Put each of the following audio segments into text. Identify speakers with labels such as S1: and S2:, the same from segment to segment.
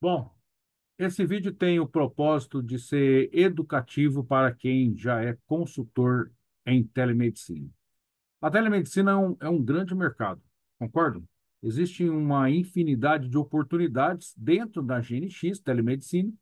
S1: Bom, esse vídeo tem o propósito de ser educativo para quem já é consultor em telemedicina. A telemedicina é um, é um grande mercado, concordo? Existe uma infinidade de oportunidades dentro da GNX Telemedicina.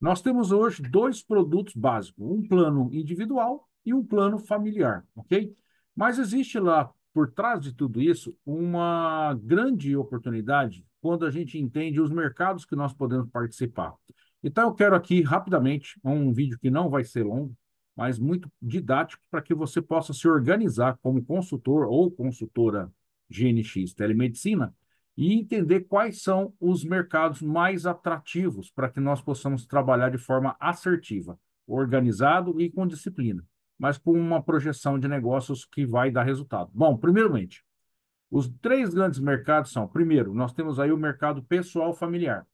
S1: Nós temos hoje dois produtos básicos, um plano individual e um plano familiar, ok? Mas existe lá, por trás de tudo isso, uma grande oportunidade quando a gente entende os mercados que nós podemos participar. Então, eu quero aqui rapidamente um vídeo que não vai ser longo, mas muito didático para que você possa se organizar como consultor ou consultora GNX Telemedicina e entender quais são os mercados mais atrativos para que nós possamos trabalhar de forma assertiva, organizado e com disciplina, mas com uma projeção de negócios que vai dar resultado. Bom, primeiramente, os três grandes mercados são, primeiro, nós temos aí o mercado pessoal familiar. O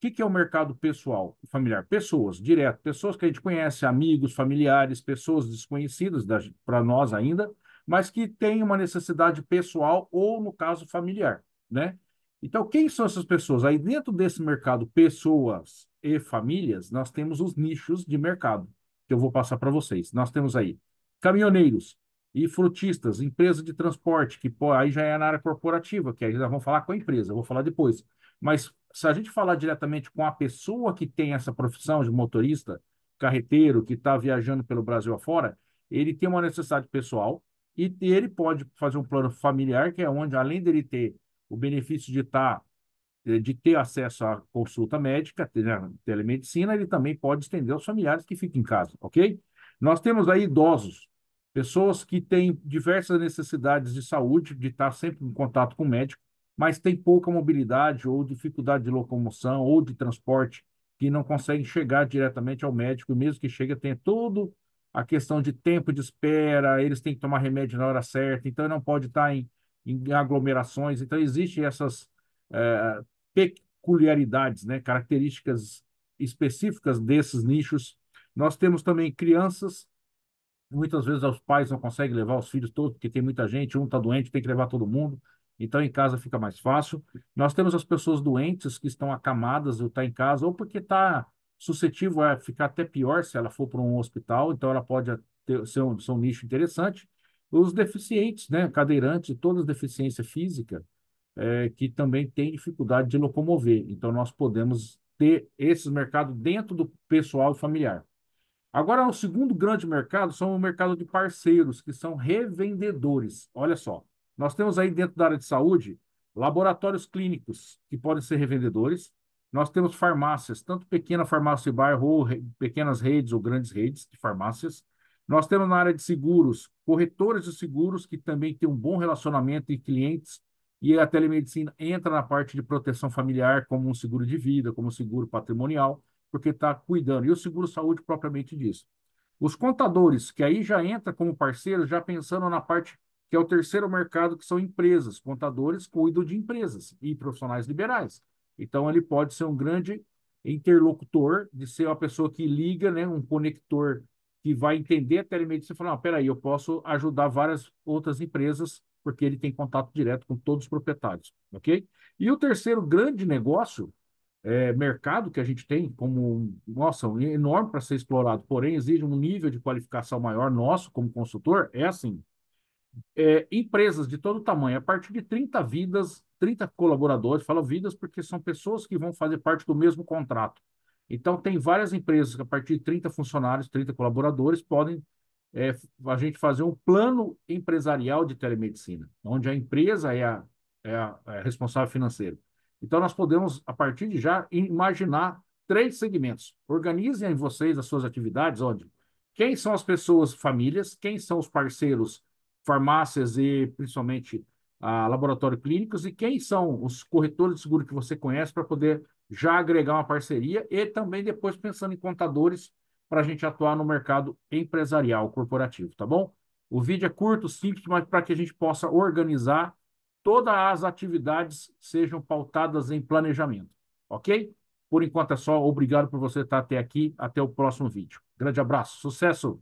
S1: que, que é o mercado pessoal familiar? Pessoas, direto, pessoas que a gente conhece, amigos, familiares, pessoas desconhecidas para nós ainda, mas que tem uma necessidade pessoal ou, no caso, familiar, né? Então, quem são essas pessoas? Aí dentro desse mercado pessoas e famílias, nós temos os nichos de mercado, que eu vou passar para vocês. Nós temos aí caminhoneiros, e frutistas, empresa de transporte, que pô, aí já é na área corporativa, que aí já vão falar com a empresa, vou falar depois. Mas se a gente falar diretamente com a pessoa que tem essa profissão de motorista, carreteiro, que está viajando pelo Brasil afora, ele tem uma necessidade pessoal e ele pode fazer um plano familiar, que é onde, além dele ter o benefício de estar. Tá, eh, de ter acesso à consulta médica, né, telemedicina, ele também pode estender aos familiares que ficam em casa, ok? Nós temos aí idosos, Pessoas que têm diversas necessidades de saúde, de estar sempre em contato com o médico, mas têm pouca mobilidade ou dificuldade de locomoção ou de transporte, que não conseguem chegar diretamente ao médico, e mesmo que chegue, tem toda a questão de tempo de espera, eles têm que tomar remédio na hora certa, então não pode estar em, em aglomerações. Então, existem essas é, peculiaridades, né, características específicas desses nichos. Nós temos também crianças Muitas vezes os pais não conseguem levar os filhos todos, porque tem muita gente, um está doente, tem que levar todo mundo. Então, em casa fica mais fácil. Nós temos as pessoas doentes que estão acamadas ou está em casa, ou porque está suscetível a ficar até pior se ela for para um hospital, então ela pode ter, ser, um, ser um nicho interessante. Os deficientes, né, cadeirantes, todas deficiência física, é, eh, que também tem dificuldade de locomover. Então, nós podemos ter esses mercados dentro do pessoal familiar. Agora, o segundo grande mercado são o mercado de parceiros, que são revendedores. Olha só, nós temos aí dentro da área de saúde laboratórios clínicos, que podem ser revendedores. Nós temos farmácias, tanto pequena farmácia e bairro, ou re... pequenas redes ou grandes redes de farmácias. Nós temos na área de seguros, corretoras de seguros, que também tem um bom relacionamento em clientes. E a telemedicina entra na parte de proteção familiar, como um seguro de vida, como um seguro patrimonial porque está cuidando, e o seguro-saúde propriamente disso. Os contadores, que aí já entra como parceiro já pensando na parte que é o terceiro mercado, que são empresas. Contadores cuidam de empresas e profissionais liberais. Então, ele pode ser um grande interlocutor, de ser uma pessoa que liga, né, um conector que vai entender a telemedicina e falar, ah, peraí, eu posso ajudar várias outras empresas, porque ele tem contato direto com todos os proprietários, ok? E o terceiro grande negócio é, mercado que a gente tem, como, nossa, enorme para ser explorado, porém exige um nível de qualificação maior nosso como consultor, é assim. É, empresas de todo tamanho, a partir de 30 vidas, 30 colaboradores, falo vidas porque são pessoas que vão fazer parte do mesmo contrato. Então, tem várias empresas que, a partir de 30 funcionários, 30 colaboradores, podem é, a gente fazer um plano empresarial de telemedicina, onde a empresa é a, é a, é a responsável financeira então, nós podemos, a partir de já, imaginar três segmentos. Organizem vocês as suas atividades, onde quem são as pessoas, famílias, quem são os parceiros, farmácias e principalmente laboratórios laboratório clínicos, e quem são os corretores de seguro que você conhece para poder já agregar uma parceria e também depois pensando em contadores para a gente atuar no mercado empresarial, corporativo, tá bom? O vídeo é curto, simples, mas para que a gente possa organizar todas as atividades sejam pautadas em planejamento, ok? Por enquanto é só, obrigado por você estar até aqui, até o próximo vídeo. Grande abraço, sucesso!